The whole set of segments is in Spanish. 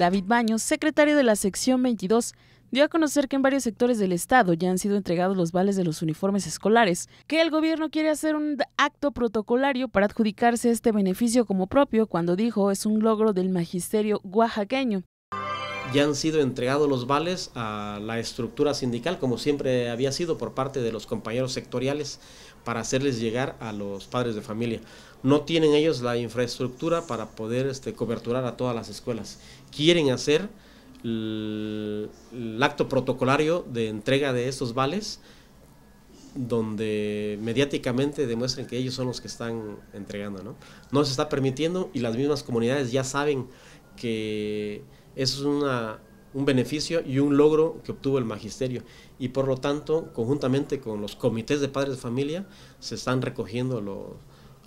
David Baños, secretario de la sección 22, dio a conocer que en varios sectores del estado ya han sido entregados los vales de los uniformes escolares, que el gobierno quiere hacer un acto protocolario para adjudicarse este beneficio como propio cuando dijo es un logro del magisterio oaxaqueño ya han sido entregados los vales a la estructura sindical, como siempre había sido por parte de los compañeros sectoriales, para hacerles llegar a los padres de familia. No tienen ellos la infraestructura para poder este, coberturar a todas las escuelas. Quieren hacer el, acto protocolario de entrega de estos vales, donde mediáticamente demuestren que ellos son los que están entregando. No, no se está permitiendo y las mismas comunidades ya saben que eso es un beneficio y un logro que obtuvo el magisterio. Y por lo tanto, conjuntamente con los comités de padres de familia, se están recogiendo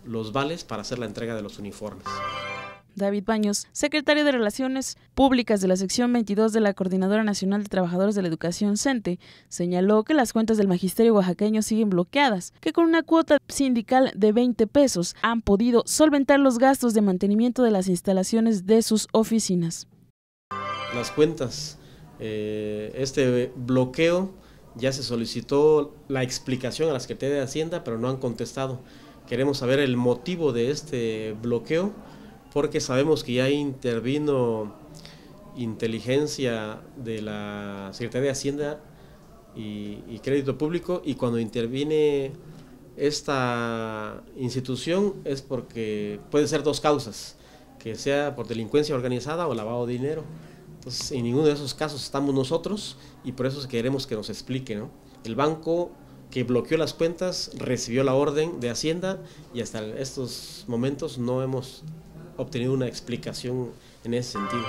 los vales para hacer la entrega de los uniformes. David Baños, secretario de Relaciones Públicas de la sección 22 de la Coordinadora Nacional de Trabajadores de la Educación CENTE, señaló que las cuentas del magisterio oaxaqueño siguen bloqueadas, que con una cuota sindical de 20 pesos han podido solventar los gastos de mantenimiento de las instalaciones de sus oficinas las cuentas. Eh, este bloqueo ya se solicitó la explicación a la Secretaría de Hacienda, pero no han contestado. Queremos saber el motivo de este bloqueo, porque sabemos que ya intervino inteligencia de la Secretaría de Hacienda y, y Crédito Público, y cuando interviene esta institución es porque puede ser dos causas, que sea por delincuencia organizada o lavado de dinero. Entonces, en ninguno de esos casos estamos nosotros y por eso queremos que nos explique, El banco que bloqueó las cuentas recibió la orden de Hacienda y hasta estos momentos no hemos obtenido una explicación en ese sentido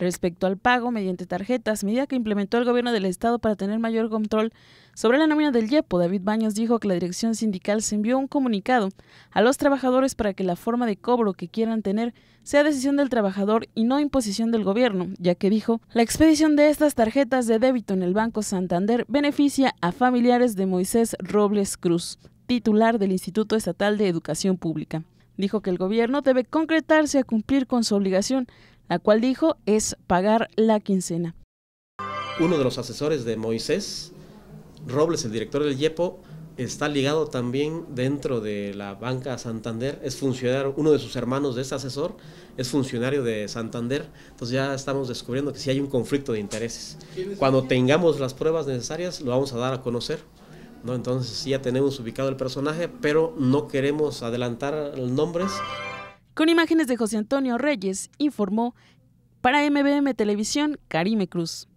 respecto al pago mediante tarjetas, medida que implementó el gobierno del estado para tener mayor control sobre la nómina del YEPO. David Baños dijo que la dirección sindical se envió un comunicado a los trabajadores para que la forma de cobro que quieran tener sea decisión del trabajador y no imposición del gobierno, ya que dijo, la expedición de estas tarjetas de débito en el Banco Santander beneficia a familiares de Moisés Robles Cruz, titular del Instituto Estatal de Educación Pública. Dijo que el gobierno debe concretarse a cumplir con su obligación la cual dijo es pagar la quincena. Uno de los asesores de Moisés, Robles, el director del YEPO, está ligado también dentro de la banca Santander, es funcionario, uno de sus hermanos de este asesor es funcionario de Santander, entonces ya estamos descubriendo que si hay un conflicto de intereses. Cuando tengamos las pruebas necesarias lo vamos a dar a conocer, ¿no? entonces ya tenemos ubicado el personaje, pero no queremos adelantar los nombres. Con imágenes de José Antonio Reyes, informó para MBM Televisión Karime Cruz.